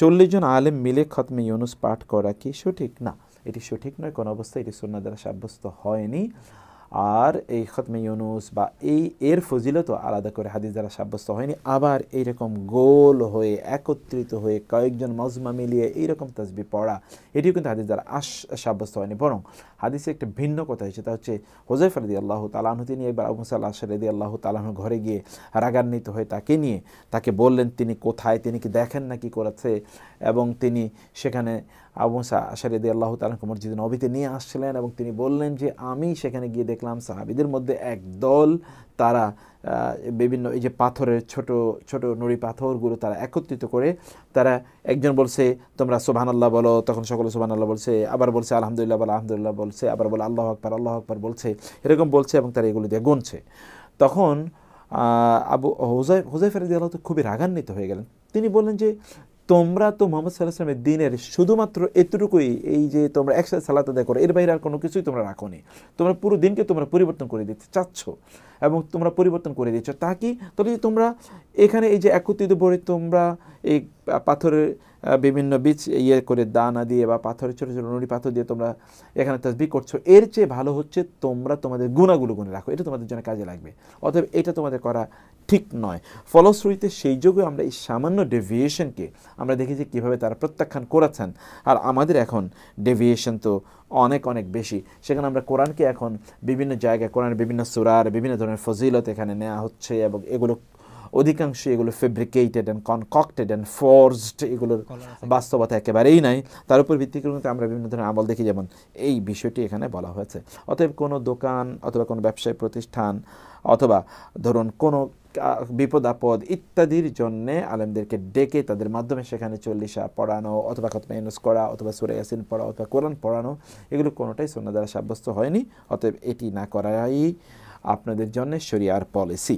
চল্লিশ জন আলেম মিলে খতমে ইউনুস পাঠ করা কি সঠিক না এটি সঠিক নয় কোনো অবস্থায় এটি সুন্না দ্বারা সাব্যস্ত হয়নি আর এই খতমে ইউনুস বা এই এর ফজিলত আলাদা করে হাদিস দ্বারা সাব্যস্ত হয়নি আবার এইরকম গোল হয়ে একত্রিত হয়ে কয়েকজন মজমা মিলিয়ে এইরকম তাজবি পড়া এটিও কিন্তু হাদিস দ্বারা আস সাব্যস্ত হয়নি বরং হাদিসে একটা ভিন্ন কথা হয়েছে তা হচ্ছে হোজাইফ আলদি আল্লাহ তালাহন তিনি একবার আবু সাল্লাহ সালেদি আল্লাহ তালাহন ঘরে গিয়ে রাগান্বিত হয়ে তাকে নিয়ে তাকে বললেন তিনি কোথায় তিনি কি দেখেন না কি করেছে এবং তিনি সেখানে আবু আশারিদি আল্লাহ তালাকে মসজিদ নবীতে নিয়ে আসছিলেন এবং তিনি বললেন যে আমি সেখানে গিয়ে দেখলাম সাহাবিদের মধ্যে এক দল তারা বিভিন্ন এই যে পাথরের ছোট ছোট নুড়ি পাথরগুলো তারা একত্রিত করে তারা একজন বলছে তোমরা আল্লাহ বলো তখন সকলে আল্লাহ বলছে আবার বলছে আলহামদুলিল্লাহ বলো আলহামদুলিল্লাহ বলছে আবার বলে আল্লাহ আকবর আল্লাহ আকবর বলছে এরকম বলছে এবং তারা এগুলো দিয়ে গুনছে তখন আবু হোজাই হোজাইফ রাজি আল্লাহ তো খুবই রাগান্বিত হয়ে গেলেন তিনি বললেন যে তোমরা তো মোহাম্মদ সাল্লাহ দিনের শুধুমাত্র এতটুকুই এই যে তোমরা একসাথে সালাত আদায় করো এর বাইরে আর কোনো কিছুই তোমরা রাখো নি তোমরা পুরো দিনকে তোমরা পরিবর্তন করে দিতে চাচ্ছ এবং তোমরা পরিবর্তন করে দিচ্ছ তা কি তাহলে যে তোমরা এখানে এই যে একত্রিত ভরে তোমরা এই পাথরের বিভিন্ন বীজ ইয়ে করে দানা দিয়ে বা পাথরের ছোটো ছোটো নুড়ি পাথর দিয়ে তোমরা এখানে তাজবি করছো এর চেয়ে ভালো হচ্ছে তোমরা তোমাদের গুণাগুলো গুনে রাখো এটা তোমাদের জন্য কাজে লাগবে অতএব এটা তোমাদের করা ঠিক নয় ফলশ্রুতিতে সেই যুগে আমরা এই সামান্য ডেভিয়েশনকে আমরা দেখেছি কীভাবে তারা প্রত্যাখ্যান করেছেন আর আমাদের এখন ডেভিয়েশন তো অনেক অনেক বেশি সেখানে আমরা কোরআনকে এখন বিভিন্ন জায়গায় কোরআন বিভিন্ন সুরার বিভিন্ন ধরনের ফজিলত এখানে নেওয়া হচ্ছে এবং এগুলো অধিকাংশ এগুলো fabricated and concocted and forced এগুলোর বাস্তবতা একেবারেই নাই তার উপর ভিত্তি করে আমরা বিভিন্ন ধরনের আমল দেখি যেমন এই বিষয়টি এখানে বলা হয়েছে অতএব কোনো দোকান অথবা কোনো ব্যবসায়ী প্রতিষ্ঠান অথবা ধরুন কোনো বিপদ আপদ ইত্যাদির জন্যে আলেমদেরকে ডেকে তাদের মাধ্যমে সেখানে চল্লিশা পড়ানো অথবা খতমা ইউনুস করা অথবা সুরে ইয়াসিন পড়া অথবা কোরআন পড়ানো এগুলো কোনোটাই সন্না দ্বারা সাব্যস্ত হয়নি অতএব এটি না করাই আপনাদের জন্য সরিয়ার পলিসি